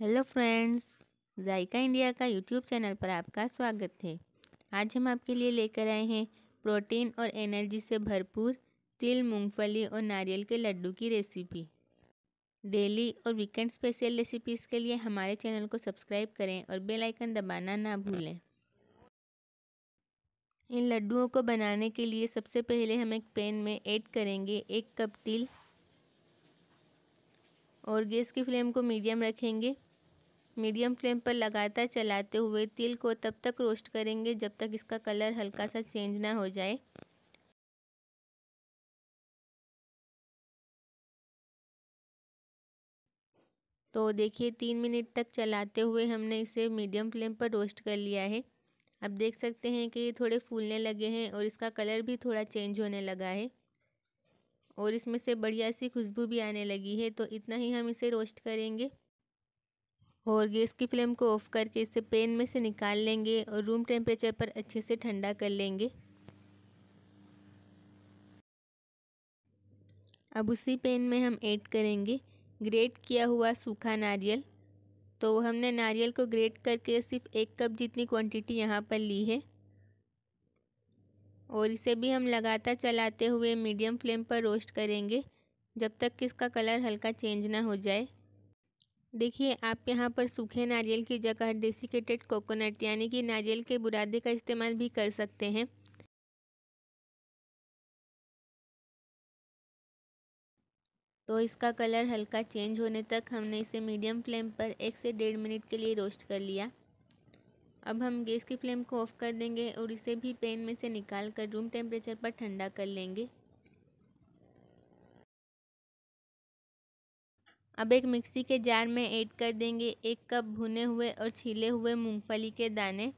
hello friends Zayka India का YouTube channel पर आपका स्वागत है आज हम आपके लिए लेकर आए हैं प्रोटीन और एनर्जी से भरपूर तिल मूंगफली और नारियल के लड्डू की रेसिपी डेली और वीकेंड स्पेशल रेसिपीज़ के लिए हमारे चैनल को सब्सक्राइब करें और बेल आइकन दबाना ना भूलें इन लड्डुओं को बनाने के लिए सबसे पहले हम एक पैन में ऐड करेंगे एक कप तिल और गैस की फ्लेम को मीडियम रखेंगे मीडियम फ्लेम पर लगातार चलाते हुए तिल को तब तक रोस्ट करेंगे जब तक इसका कलर हल्का सा चेंज ना हो जाए तो देखिए तीन मिनट तक चलाते हुए हमने इसे मीडियम फ्लेम पर रोस्ट कर लिया है अब देख सकते हैं कि ये थोड़े फूलने लगे हैं और इसका कलर भी थोड़ा चेंज होने लगा है और इसमें से बढ़िया सी खुशबू भी आने लगी है तो इतना ही हम इसे रोस्ट करेंगे और गैस की फ्लेम को ऑफ़ करके इसे पैन में से निकाल लेंगे और रूम टेम्परेचर पर अच्छे से ठंडा कर लेंगे अब उसी पैन में हम ऐड करेंगे ग्रेट किया हुआ सूखा नारियल तो हमने नारियल को ग्रेट करके सिर्फ एक कप जितनी क्वांटिटी यहाँ पर ली है और इसे भी हम लगातार चलाते हुए मीडियम फ्लेम पर रोस्ट करेंगे जब तक कि इसका कलर हल्का चेंज ना हो जाए देखिए आप यहाँ पर सूखे नारियल की जगह डेसिकेटेड कोकोनट यानी कि नारियल के बुरादे का इस्तेमाल भी कर सकते हैं तो इसका कलर हल्का चेंज होने तक हमने इसे मीडियम फ्लेम पर एक से डेढ़ मिनट के लिए रोस्ट कर लिया अब हम गैस की फ्लेम को ऑफ़ कर देंगे और इसे भी पैन में से निकाल कर रूम टेम्परेचर पर ठंडा कर लेंगे अब एक मिक्सी के जार में ऐड कर देंगे एक कप भुने हुए और छीले हुए मूंगफली के दाने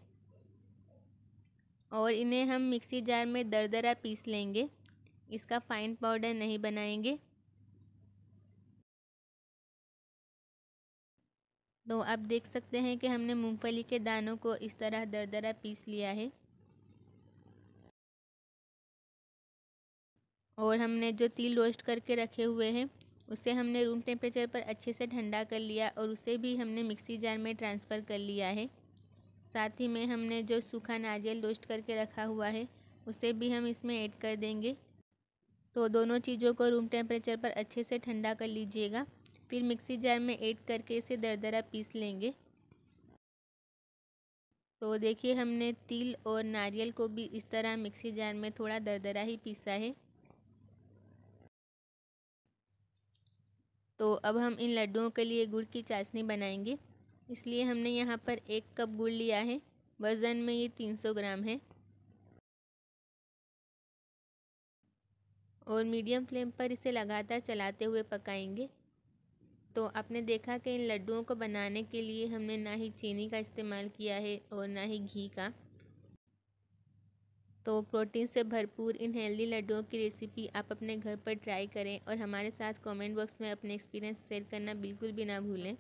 और इन्हें हम मिक्सी जार में दरदरा पीस लेंगे इसका फाइन पाउडर नहीं बनाएंगे तो आप देख सकते हैं कि हमने मूंगफली के दानों को इस तरह दरदरा पीस लिया है और हमने जो तिल रोस्ट करके रखे हुए हैं उसे हमने रूम टेम्परेचर पर अच्छे से ठंडा कर लिया और उसे भी हमने मिक्सी जार में ट्रांसफ़र कर लिया है साथ ही में हमने जो सूखा नारियल रोस्ट करके रखा हुआ है उसे भी हम इसमें ऐड कर देंगे तो दोनों चीज़ों को रूम टेम्परेचर पर अच्छे से ठंडा कर लीजिएगा फिर मिक्सी जार में ऐड करके इसे दरदरा पीस लेंगे तो देखिए हमने तिल और नारियल को भी इस तरह मिक्सी जार में थोड़ा दरदरा ही पीसा है तो अब हम इन लड्डुओं के लिए गुड़ की चाशनी बनाएंगे इसलिए हमने यहाँ पर एक कप गुड़ लिया है वज़न में ये तीन सौ ग्राम है और मीडियम फ्लेम पर इसे लगातार चलाते हुए पकाएंगे तो आपने देखा कि इन लड्डुओं को बनाने के लिए हमने ना ही चीनी का इस्तेमाल किया है और ना ही घी का तो प्रोटीन से भरपूर इन हेल्दी लड्डुओं की रेसिपी आप अपने घर पर ट्राई करें और हमारे साथ कमेंट बॉक्स में अपने एक्सपीरियंस शेयर करना बिल्कुल भी ना भूलें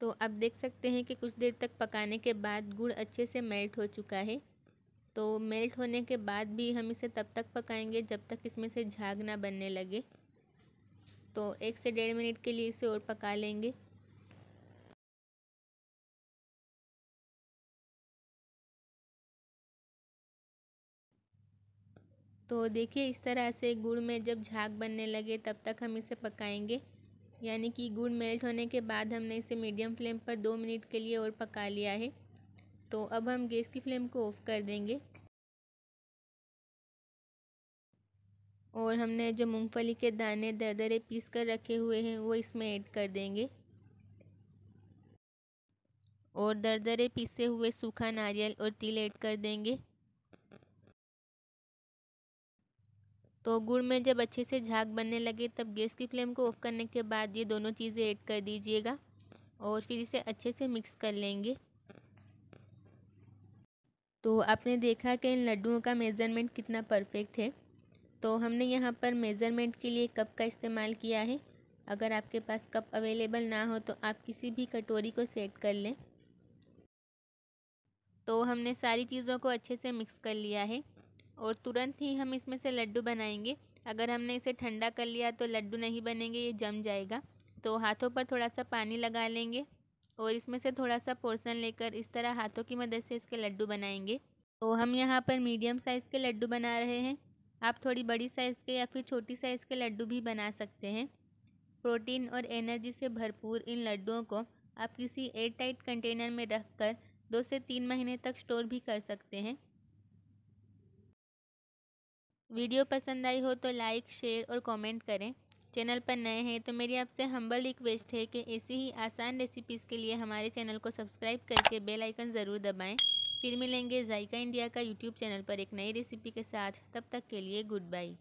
तो आप देख सकते हैं कि कुछ देर तक पकाने के बाद गुड़ अच्छे से मेल्ट हो चुका है तो मेल्ट होने के बाद भी हम इसे तब तक पकाएंगे जब तक इसमें से झाग ना बनने लगे तो एक से डेढ़ मिनट के लिए इसे और पका लेंगे तो देखिए इस तरह से गुड़ में जब झाग बनने लगे तब तक हम इसे पकाएंगे यानी कि गुड़ मेल्ट होने के बाद हमने इसे मीडियम फ्लेम पर दो मिनट के लिए और पका लिया है तो अब हम गैस की फ्लेम को ऑफ़ कर देंगे और हमने जो मूंगफली के दाने दरदरे पीस कर रखे हुए हैं वो इसमें ऐड कर देंगे और दरदरे पीसे हुए सूखा नारियल और तिल ऐड कर देंगे तो गुड़ में जब अच्छे से झाग बनने लगे तब गैस की फ्लेम को ऑफ़ करने के बाद ये दोनों चीज़ें ऐड कर दीजिएगा और फिर इसे अच्छे से मिक्स कर लेंगे तो आपने देखा कि इन लड्डुओं का मेज़रमेंट कितना परफेक्ट है तो हमने यहाँ पर मेज़रमेंट के लिए कप का इस्तेमाल किया है अगर आपके पास कप अवेलेबल ना हो तो आप किसी भी कटोरी को सेट कर लें तो हमने सारी चीज़ों को अच्छे से मिक्स कर लिया है और तुरंत ही हम इसमें से लड्डू बनाएंगे अगर हमने इसे ठंडा कर लिया तो लड्डू नहीं बनेंगे ये जम जाएगा तो हाथों पर थोड़ा सा पानी लगा लेंगे और इसमें से थोड़ा सा पोर्सन लेकर इस तरह हाथों की मदद से इसके लड्डू बनाएंगे तो हम यहाँ पर मीडियम साइज़ के लड्डू बना रहे हैं आप थोड़ी बड़ी साइज़ के या फिर छोटी साइज़ के लड्डू भी बना सकते हैं प्रोटीन और एनर्जी से भरपूर इन लड्डुओं को आप किसी एयर टाइट कंटेनर में रख कर दो से तीन महीने तक स्टोर भी कर सकते हैं वीडियो पसंद आई हो तो लाइक शेयर और कमेंट करें चैनल पर नए हैं तो मेरी आपसे हम्बल रिक्वेस्ट है कि ऐसी ही आसान रेसिपीज़ के लिए हमारे चैनल को सब्सक्राइब करके बेल आइकन ज़रूर दबाएं फिर मिलेंगे जायका इंडिया का यूट्यूब चैनल पर एक नई रेसिपी के साथ तब तक के लिए गुड बाई